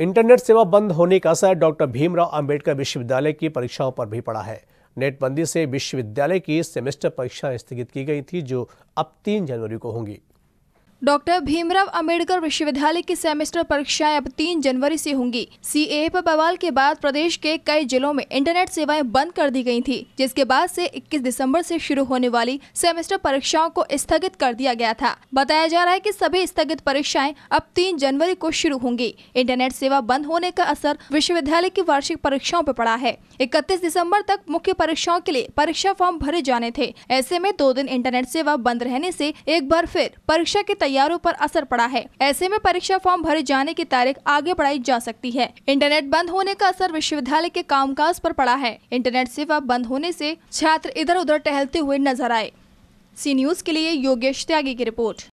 internet सेवा बंद होने का असर डॉक्टर भीमराव अंबेडकर विश्वविद्यालय की परीक्षाओं पर भी पड़ा है नेटबंदी से विश्वविद्यालय की सेमेस्टर परीक्षाएं स्थगित की गई थी जो अब तीन जनवरी को होंगी डॉक्टर भीमराव अंबेडकर विश्वविद्यालय की सेमेस्टर परीक्षाएं अब तीन जनवरी से होंगी ए पर बवाल के बाद प्रदेश के कई जिलों में इंटरनेट सेवाएं बंद कर दी गई थी जिसके बाद से 21 दिसंबर से शुरू होने वाली सेमेस्टर परीक्षाओं को स्थगित कर दिया गया था बताया जा रहा है कि सभी स्थगित परीक्षाएं अब तीन जनवरी को शुरू होंगी इंटरनेट सेवा बंद होने का असर विश्वविद्यालय की वार्षिक परीक्षाओं आरोप पड़ा है इकतीस दिसम्बर तक मुख्य परीक्षाओं के लिए परीक्षा फॉर्म भरे जाने थे ऐसे में दो दिन इंटरनेट सेवा बंद रहने ऐसी एक बार फिर परीक्षा की तैयारों पर असर पड़ा है ऐसे में परीक्षा फॉर्म भरे जाने की तारीख आगे बढ़ाई जा सकती है इंटरनेट बंद होने का असर विश्वविद्यालय के कामकाज पर पड़ा है इंटरनेट सेवा बंद होने से छात्र इधर उधर टहलते हुए नजर आए सी न्यूज के लिए योगेश त्यागी की रिपोर्ट